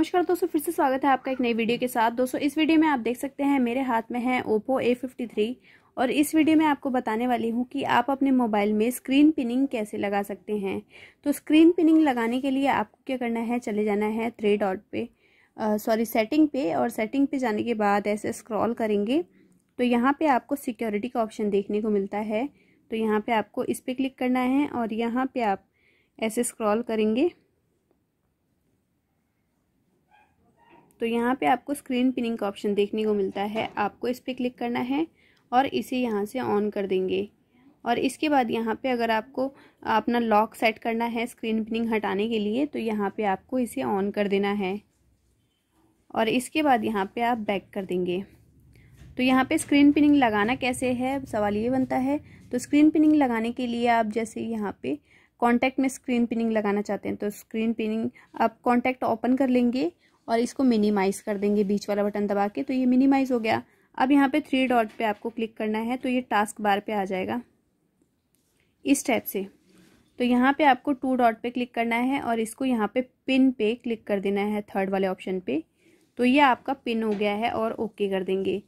नमस्कार दोस्तों फिर से स्वागत है आपका एक नई वीडियो के साथ दोस्तों इस वीडियो में आप देख सकते हैं मेरे हाथ में है ओप्पो A53 और इस वीडियो में आपको बताने वाली हूँ कि आप अपने मोबाइल में स्क्रीन पिनिंग कैसे लगा सकते हैं तो स्क्रीन पिनिंग लगाने के लिए आपको क्या करना है चले जाना है थ्री डॉट पे सॉरी सेटिंग पे और सेटिंग पे जाने के बाद ऐसे स्क्रॉल करेंगे तो यहाँ पर आपको सिक्योरिटी का ऑप्शन देखने को मिलता है तो यहाँ पर आपको इस पर क्लिक करना है और यहाँ पर आप ऐसे स्क्रॉल करेंगे तो यहाँ पे आपको स्क्रीन पिनिंग का ऑप्शन देखने को मिलता है आपको इस पर क्लिक करना है और इसे यहाँ से ऑन कर देंगे और इसके बाद यहाँ पे अगर आपको अपना लॉक सेट करना है स्क्रीन पिनिंग हटाने के लिए तो यहाँ पे आपको इसे ऑन कर देना है और इसके बाद यहाँ पे आप बैक कर देंगे तो यहाँ पे स्क्रीन पिनिंग लगाना कैसे है सवाल ये बनता है तो स्क्रीन पिनिंग लगाने के लिए आप जैसे यहाँ पे कॉन्टैक्ट में स्क्रीन पिनिंग लगाना चाहते हैं तो स्क्रीन पिनिंग आप कॉन्टैक्ट ओपन कर लेंगे और इसको मिनिमाइज़ कर देंगे बीच वाला बटन दबा के तो ये मिनिमाइज़ हो गया अब यहाँ पे थ्री डॉट पे आपको क्लिक करना है तो ये टास्क बार पे आ जाएगा इस टाइप से तो यहाँ पे आपको टू डॉट पे क्लिक करना है और इसको यहाँ पे पिन पे क्लिक कर देना है थर्ड वाले ऑप्शन पे तो ये आपका पिन हो गया है और ओके कर देंगे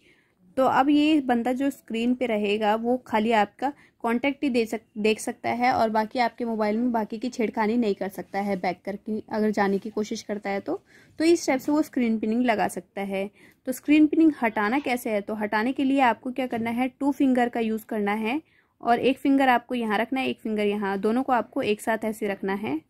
तो अब ये बंदा जो स्क्रीन पे रहेगा वो खाली आपका कॉन्टैक्ट ही दे सक देख सकता है और बाकी आपके मोबाइल में बाकी की छेड़खानी नहीं कर सकता है बैक करके अगर जाने की कोशिश करता है तो तो इस स्टेप से वो स्क्रीन पिनिंग लगा सकता है तो स्क्रीन पिनिंग हटाना कैसे है तो हटाने के लिए आपको क्या करना है टू फिंगर का यूज़ करना है और एक फिंगर आपको यहाँ रखना है एक फिंगर यहाँ दोनों को आपको एक साथ ऐसे रखना है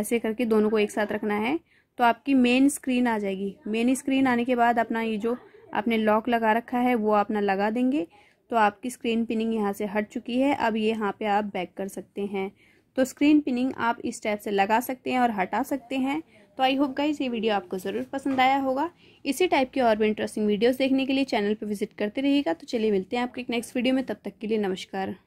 ऐसे करके दोनों को एक साथ रखना है तो आपकी मेन स्क्रीन आ जाएगी मेन स्क्रीन आने के बाद अपना ये जो आपने लॉक लगा रखा है वो आप ना लगा देंगे तो आपकी स्क्रीन पिनिंग यहाँ से हट चुकी है अब ये यहाँ पे आप बैक कर सकते हैं तो स्क्रीन पिनिंग आप इस टाइप से लगा सकते हैं और हटा सकते हैं तो आई होप गाइज ये वीडियो आपको ज़रूर पसंद आया होगा इसी टाइप के और भी इंटरेस्टिंग वीडियोज देखने के लिए चैनल पर विजिट करते रहिएगा तो चलिए मिलते हैं आपके नेक्स्ट वीडियो में तब तक के लिए नमस्कार